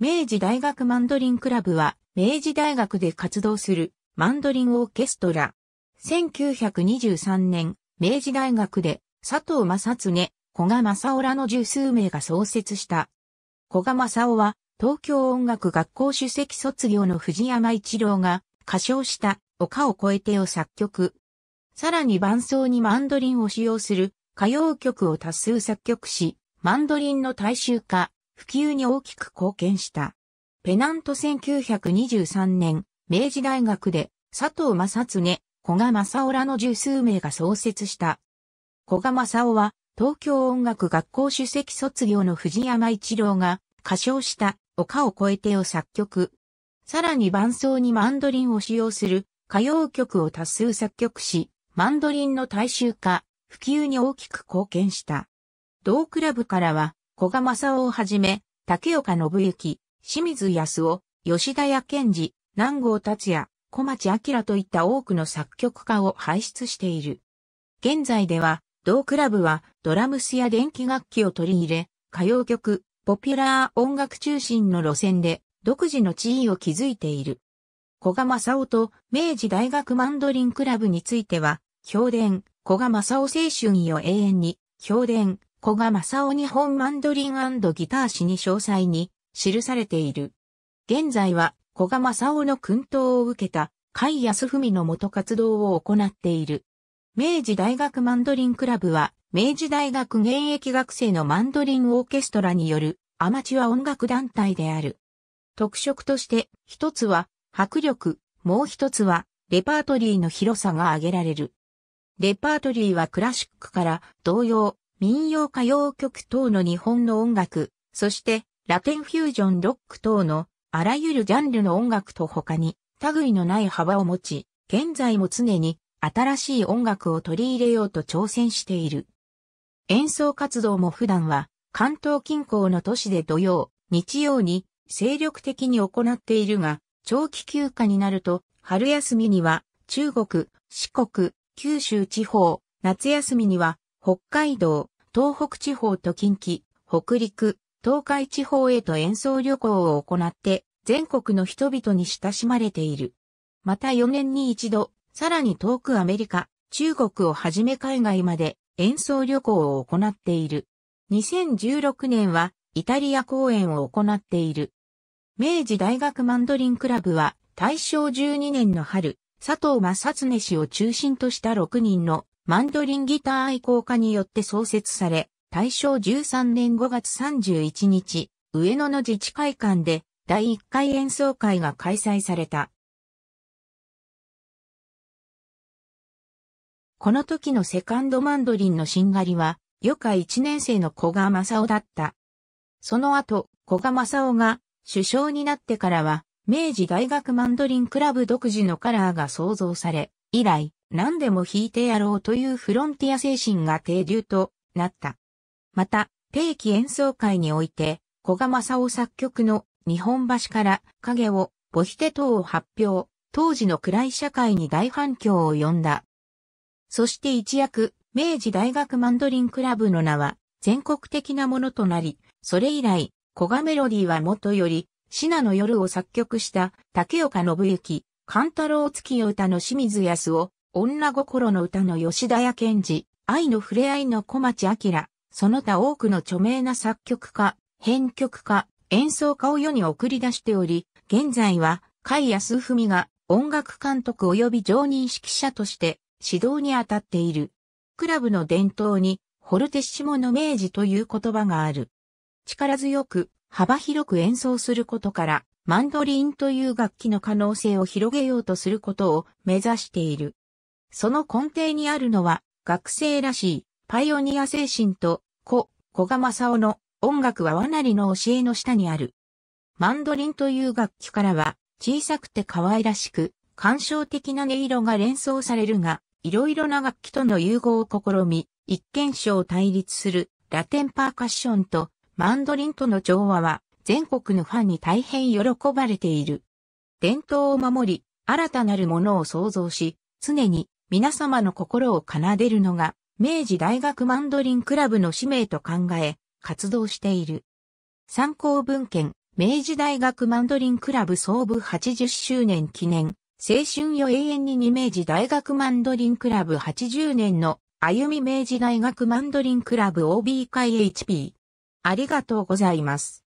明治大学マンドリンクラブは、明治大学で活動するマンドリンオーケストラ。1923年、明治大学で佐藤正恒、古賀正夫らの十数名が創設した。古賀正夫は、東京音楽学校主席卒業の藤山一郎が歌唱した丘を越えてを作曲。さらに伴奏にマンドリンを使用する歌謡曲を多数作曲し、マンドリンの大衆化、普及に大きく貢献した。ペナント1923年、明治大学で佐藤正常、小賀正夫らの十数名が創設した。小賀正夫は東京音楽学校主席卒業の藤山一郎が歌唱した丘を越えてを作曲。さらに伴奏にマンドリンを使用する歌謡曲を多数作曲し、マンドリンの大衆化、普及に大きく貢献した。同クラブからは古賀正夫をはじめ、竹岡信之、清水康夫、吉田屋健二、南郷達也、小町明といった多くの作曲家を輩出している。現在では、同クラブはドラムスや電気楽器を取り入れ、歌謡曲、ポピュラー音楽中心の路線で独自の地位を築いている。古賀正夫と明治大学マンドリンクラブについては、評伝、古賀正夫青春よ永遠に、評伝、古賀正夫日本マンドリンギター誌に詳細に記されている。現在は古賀正夫の訓導を受けた甲斐康文の元活動を行っている。明治大学マンドリンクラブは明治大学現役学生のマンドリンオーケストラによるアマチュア音楽団体である。特色として一つは迫力、もう一つはレパートリーの広さが挙げられる。レパートリーはクラシックから同様、民謡歌謡曲等の日本の音楽、そしてラテンフュージョンロック等のあらゆるジャンルの音楽と他に類のない幅を持ち、現在も常に新しい音楽を取り入れようと挑戦している。演奏活動も普段は関東近郊の都市で土曜、日曜に精力的に行っているが、長期休暇になると春休みには中国、四国、九州地方、夏休みには北海道、東北地方と近畿、北陸、東海地方へと演奏旅行を行って全国の人々に親しまれている。また4年に一度、さらに遠くアメリカ、中国をはじめ海外まで演奏旅行を行っている。2016年はイタリア公演を行っている。明治大学マンドリンクラブは大正12年の春、佐藤正恒氏を中心とした6人のマンドリンギター愛好家によって創設され、大正13年5月31日、上野の自治会館で第1回演奏会が開催された。この時のセカンドマンドリンのしんがりは、余暇1年生の古賀正夫だった。その後、古賀正夫が首相になってからは、明治大学マンドリンクラブ独自のカラーが創造され、以来、何でも引いてやろうというフロンティア精神が定流となった。また、定期演奏会において、小賀正夫作曲の日本橋から影をボヒテ等を発表、当時の暗い社会に大反響を呼んだ。そして一躍、明治大学マンドリンクラブの名は全国的なものとなり、それ以来、小賀メロディーはもとより、シナの夜を作曲した竹岡信之、勘太郎月夜歌の清水康夫、女心の歌の吉田屋賢治、愛の触れ合いの小町明、その他多くの著名な作曲家、編曲家、演奏家を世に送り出しており、現在は、甲斐康文が音楽監督及び常任指揮者として指導に当たっている。クラブの伝統に、ホルテッシモの明治という言葉がある。力強く、幅広く演奏することから、マンドリンという楽器の可能性を広げようとすることを目指している。その根底にあるのは、学生らしい、パイオニア精神と、子、古賀正夫の、音楽は罠りの教えの下にある。マンドリンという楽器からは、小さくて可愛らしく、感傷的な音色が連想されるが、いろいろな楽器との融合を試み、一見賞対立する、ラテンパーカッションと、マンドリンとの調和は、全国のファンに大変喜ばれている。伝統を守り、新たなるものを創造し、常に皆様の心を奏でるのが、明治大学マンドリンクラブの使命と考え、活動している。参考文献、明治大学マンドリンクラブ創部80周年記念、青春よ永遠に2明治大学マンドリンクラブ80年の歩み明治大学マンドリンクラブ OB 会 HP。ありがとうございます。